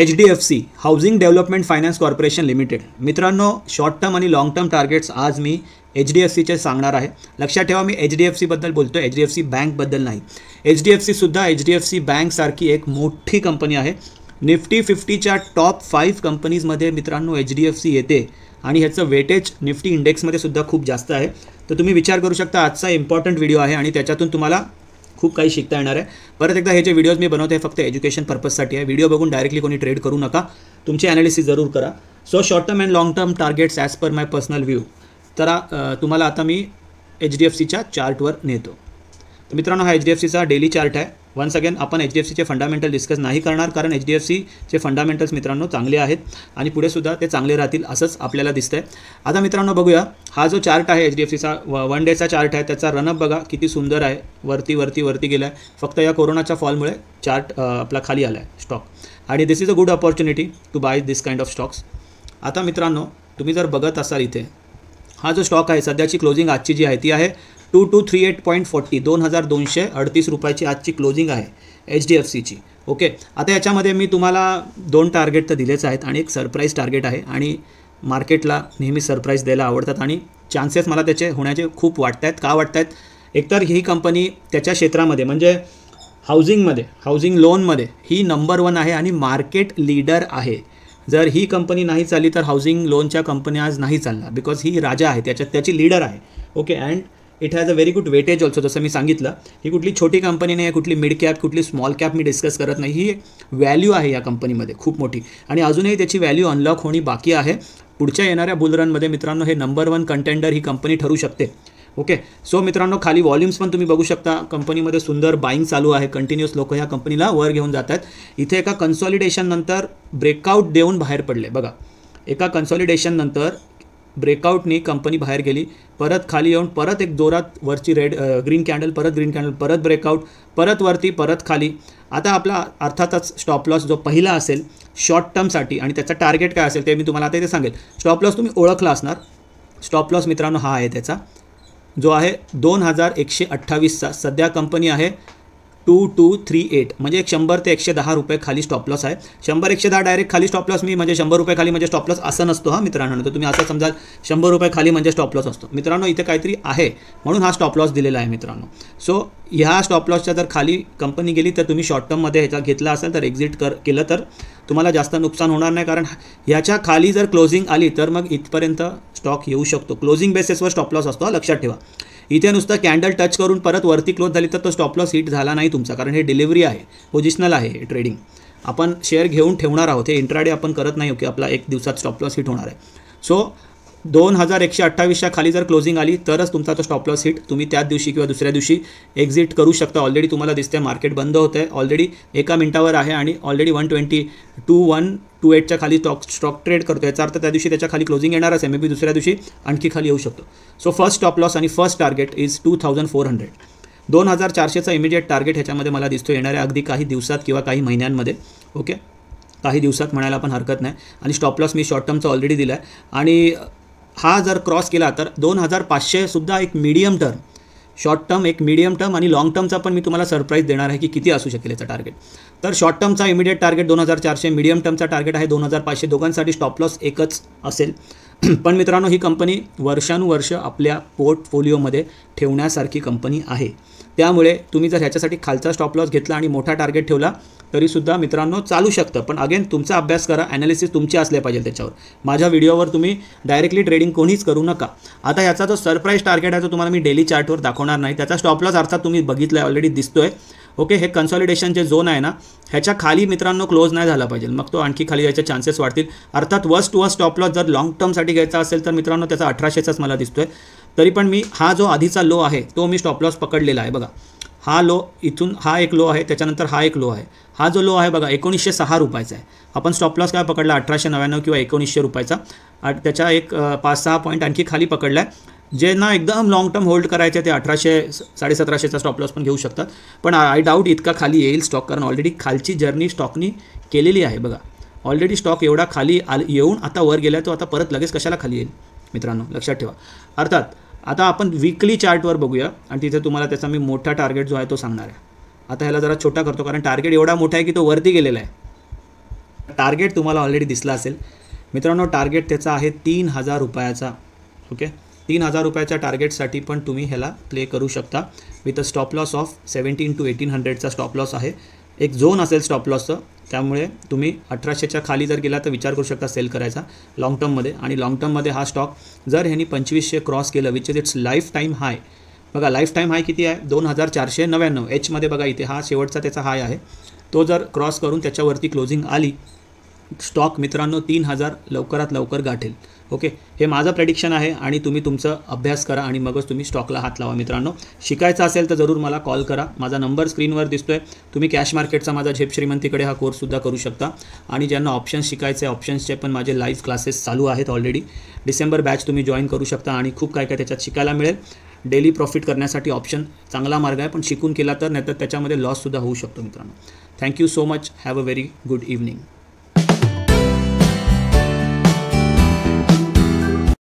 H D F C housing development finance corporation limited मित्रांनो short term आणि long term targets आज मी H D F सीचे सांगणार आहे लक्षात ठेवा मी एच डी एफ सीबद्दल बोलतो एच डी एफ सी बँकबद्दल नाही एच डी एफ सीसुद्धा एच डी एफ सी बँकसारखी एक मोठी कंपनी आहे निफ्टी फिफ्टीच्या टॉप फाईव्ह कंपनीजमध्ये मित्रांनो एच डी एफ सी येते आणि ह्याचं वेटेज निफ्टी इंडेक्समध्ये सुद्धा खूप जास्त आहे तर तुम्ही विचार करू शकता आजचा इम्पॉर्टंट व्हिडिओ आहे आणि त्याच्यातून तुम्हाला खूप काही शिकता येणार आहे परत एकदा हे जे व्हिडिओज मी बनवते फक्त एज्युकेशन पर्पजसाठी आहे व्हिडिओ बघून डायरेक्टली कोणी ट्रेड करू नका तुमची ॲनालिसिस जरूर करा so short term and long term targets as per my personal view तर तुम्हाला आता मी एच डी एफ सीच्या चार्टवर नेतो तर मित्रांनो हा एच डी एफ सीचा डेली चार्ट आहे वन्स अगेन आपण एच डी एफ सीचे फंडामेंटल डिस्कस नाही करणार कारण एच डी एफ सीचे फंडामेंटल्स मित्रांनो चांगले आहेत आणि पुढेसुद्धा ते चांगले राहतील असंच आपल्याला दिसतंय आता मित्रांनो बघूया हा जो चार्ट आहे एच डी एफ सीचा वन डेचा चार्ट आहे त्याचा रनअप बघा किती सुंदर आहे वरती वरती वरती गेला आहे फक्त या कोरोनाच्या फॉलमुळे चार्ट आपला खाली आला आहे स्टॉक आणि this is a good opportunity to buy this kind of stocks आता मित्रांनो तुम्ही जर बघत असाल इथे हा जो स्टॉक आहे सध्याची क्लोजिंग आजची जी आहे ती आहे two two three eight point forty दोन हजार दोनशे अडतीस रुपयाची आजची क्लोजिंग आहे एच डी एफ सीची ओके आता याच्यामध्ये मी तुम्हाला दोन टार्गेट तर दिलेच आहेत आणि एक सरप्राईज टार्गेट आहे आणि मार्केटला नेहमी सरप्राईज द्यायला आवडतात आणि चान्सेस मला त्याचे होण्याचे खूप वाटत आहेत का वाटत आहेत एकतर ही कंपनी त्याच्या क्षेत्रामध्ये म्हणजे हाऊसिंगमध्ये हाऊसिंग लोनमध्ये ही नंबर वन आहे आणि मार्केट लीडर आहे जर ही कंपनी नाही चालली तर हाऊसिंग लोनच्या कंपनी आज नाही चालणार बिकॉज ही राजा आहे त्याच्यात त्याची लीडर आहे okay and it has a very good weightage also जसं मी सांगितलं ही कुठली छोटी कंपनी नाही आहे कुठली मिड कॅप कुठली स्मॉल कॅप मी डिस्कस करत नाही ही व्हॅल्यू आहे या कंपनीमध्ये खूप मोठी आणि अजूनही त्याची व्हॅल्यू अनलॉक होणी बाकी आहे पुढच्या येणाऱ्या बुलरनमध्ये मित्रांनो हे नंबर वन कंटेंडर ही कंपनी ठरू शकते ओके सो मित्रांनो खाली व्हॉल्यूम्स पण तुम्ही बघू शकता कंपनीमध्ये सुंदर बाईंग चालू आहे कंटिन्युअस लोक ह्या कंपनीला वर घेऊन जात आहेत इथे एका कन्सॉलिडेशननंतर ब्रेकआउट देऊन बाहेर पडले बघा एका कन्सॉलिडेशननंतर ब्रेकआउटनी कंपनी बाहेर गेली परत खाली येऊन परत एक जोरात वरची रेड ग्रीन कॅन्डल परत ग्रीन कॅन्डल परत ब्रेकआउट परत वरती परत खाली आता आपला अर्थातच स्टॉप लॉस जो पहिला असेल शॉर्ट टर्मसाठी आणि त्याचा टार्गेट काय असेल ते मी तुम्हाला आता इथे सांगेल स्टॉप लॉस तुम्ही ओळखला असणार स्टॉप लॉस मित्रांनो हा आहे त्याचा जो आहे दोन हजार एकशे अठ्ठावीसचा सध्या कंपनी आहे टू टू थ्री एट म्हणजे एक शंभर ते एकशे दहा रुपये खाली स्टॉप लॉस आहे शंभर एकशे दहा डायरेक्ट खाली स्टॉप लॉस मी म्हणजे शंभर रुपये खाली म्हणजे स्टॉप लॉस असं नसतो हा मित्रांनो तर तुम्ही असं समजा शंभर रुपये खाली म्हणजे स्टॉप लॉस असतो मित्रांनो इथे काहीतरी आहे म्हणून हा स्टॉप लॉस दिलेला आहे मित्रांनो सो ह्या स्टॉप लॉसच्या जर खाली कंपनी गेली तर तुम्ही शॉर्ट टर्ममध्ये ह्याचा घेतला असेल तर एक्झिट कर केलं तर तुम्हाला जास्त नुकसान होणार नाही कारण ह्याच्या खाली जर क्लोजिंग आली तर मग इथपर्यंत स्टॉक येऊ शकतो क्लोजिंग बेसिसवर स्टॉप लॉस असतो हा लक्षात ठेवा इथे नुसतं कॅन्डल टच करून परत वरती क्लोज झाली तर तो स्टॉप लॉस हिट झाला नाही तुमचा कारण हे डिलिव्हरी आहे पोझिशनल आहे ट्रेडिंग आपण शेअर घेऊन ठेवणार आहोत हे इंट्राडे आपण करत नाही की आपला एक दिवसात स्टॉप लॉस हिट होणार आहे सो दोन हजार एकशे अठ्ठावीसच्या खाली जर क्लोजिंग आली तरच तुमचा तो स्टॉप लॉस हिट तुम्ही त्याच दिवशी किंवा दुसऱ्या दिवशी एक्झिट करू शकता ऑलरेडी तुम्हाला दिसते मार्केट बंद होतं आहे ऑलरेडी एका मिनटावर आहे आणि already one twenty two one two एटच्या खाली स्टॉक स्टॉक ट्रेड करतो याचा अर्थ त्या दिवशी त्याच्या खाली क्लोजिंग येणारच आहे मे बी दुसऱ्या दिवशी आणखी खाली येऊ शकतो सो फर्स्ट स्टॉप लॉस आणि first target is two thousand four hundred दोन हजार चारशेचा इमिजिएट टार्गेट ह्याच्यामध्ये मला दिसतो येणाऱ्या अगदी काही दिवसात किंवा काही महिन्यांमध्ये ओके काही दिवसात म्हणायला पण हरकत नाही आणि स्टॉप लॉस मी शॉर्ट टर्मचा ऑलरेडी दिला आहे आणि हा जर क्रॉस केला तर दोन हजार पाचशेसुद्धा एक मीडियम टर्म शॉर्ट टर्म एक मीडियम टर्म आणि लाँग टर्मचा पण मी तुम्हाला सरप्राईज देणार आहे की किती असू शकेल याचा टार्गेट तर शॉर्ट टर्मचा इमिडिएट टार्गेट दोन हजार चारशे मीडियम टर्मचा टार्गेट आहे दोन हजार पाचशे दोघांसाठी स्टॉप लॉस एकच असेल पण मित्रांनो ही कंपनी वर्षानुवर्ष आपल्या पोर्टफोलिओमध्ये ठेवण्यासारखी कंपनी आहे त्यामुळे तुम्ही जर ह्याच्यासाठी खालचा स्टॉप लॉस घेतला आणि मोठा टार्गेट ठेवला तरीसुद्धा मित्रांनो चालू शकतं पण अगेन तुमचा अभ्यास करा ॲनालिसिस तुमचे असले पाहिजे त्याच्यावर माझ्या व्हिडिओवर तुम्ही डायरेक्टली ट्रेडिंग कोणीच करू नका आता याचा जो सरप्राईज टार्गेट आहे तो तुम्हाला मी डेली चार्टवर दाखवणार नाही त्याचा स्टॉप लॉस अर्थात तुम्ही बघितलं ऑलरेडी दिसतो आहे ओके हे जे झोन आहे ना ह्याच्या खाली मित्रांनो क्लोज नाही झाला पाहिजे मग तो आणखी खाली जायचे चान्सेस वाढतील अर्थात worst to worst stop loss जर लॉंग टर्मसाठी घ्यायचा असेल तर मित्रांनो त्याचा अठराशेचाच मला दिसतोय तरी पण मी हा जो आधीचा लो आहे तो मी स्टॉप लॉस पकडलेला आहे बघा हा लो इथून हा एक लो आहे त्याच्यानंतर हा एक लो आहे हा जो लो आहे बघा एकोणीसशे सहा रुपयाचा आहे आपण स्टॉप लॉस काय पकडला अठराशे नव्याण्णव किंवा एकोणीसशे रुपयाचा त्याच्या एक पाच सहा पॉईंट आणखी खाली पकडला आहे ना एकदम लॉंग टर्म होल्ड करायचे ते अठराशे साडेसतराशेचा स्टॉप लॉस पण घेऊ शकतात पण आय डाऊट इतका खाली येईल स्टॉक कारण ऑलरेडी खालची जर्नी स्टॉकनी केलेली आहे बघा ऑलरेडी स्टॉक एवढा खाली आल येऊन आता वर गेला तो आता परत लगेच कशाला खाली येईल मित्रांनो लक्षात ठेवा अर्थात आता आपण विकली चार्टवर बघूया आणि तिथे तुम्हाला त्याचा मी मोठा टार्गेट जो आहे तो सांगणार आहे आता ह्याला जरा छोटा करतो कारण टार्गेट एवढा मोठा आहे की तो वरती गेलेला आहे टार्गेट तुम्हाला ऑलरेडी दिसला असेल मित्रांनो टार्गेट त्याचा आहे तीन हजार रुपयाचा ओके तीन हजार रुपयाच्या टार्गेटसाठी पण तुम्ही ह्याला प्ले करू शकता with a stop loss of seventeen to eighteen हंड्रेडचा स्टॉप लॉस आहे एक झोन असेल स्टॉप लॉसचं त्यामुळे तुम्ही अठराशेच्या खाली जर गेला तर विचार करू शकता सेल करायचा लाँग टर्ममध्ये आणि लाँग टर्ममध्ये हा स्टॉक जर ह्यांनी पंचवीसशे क्रॉस केलं which is its lifetime high बघा लाईफ टाईम हाय किती आहे दोन हजार चारशे नव्याण्णव एचमध्ये बघा इथे हा शेवटचा त्याचा हाय आहे तो जर क्रॉस करून त्याच्यावरती क्लोजिंग आली स्टॉक मित्रांनो तीन हजार लवकरात लवकर गाठेल ओके हे माझं प्रेडिक्शन आहे आणि तुम्ही तुमचं अभ्यास करा आणि मगच तुम्ही स्टॉकला हात लावा मित्रांनो शिकायचं असेल तर जरूर मला कॉल करा माझा नंबर स्क्रीनवर दिसतो आहे तुम्ही कॅश मार्केटचा माझा झेप श्रीमंतीकडे हा कोर्ससुद्धा करू शकता आणि ज्यांना ऑप्शन्स शिकायचे ऑप्शन्सचे पण माझे लाईव्ह क्लासेस चालू आहेत ऑलरेडी डिसेंबर बॅच तुम्ही जॉईन करू शकता आणि खूप काय काय त्याच्यात शिकायला मिळेल डेली प्रॉफिट करण्यासाठी ऑप्शन चांगला मार्ग आहे पण शिकून केला तर नाहीतर त्याच्यामध्ये लॉससुद्धा होऊ शकतो मित्रांनो thank you so much have a very good evening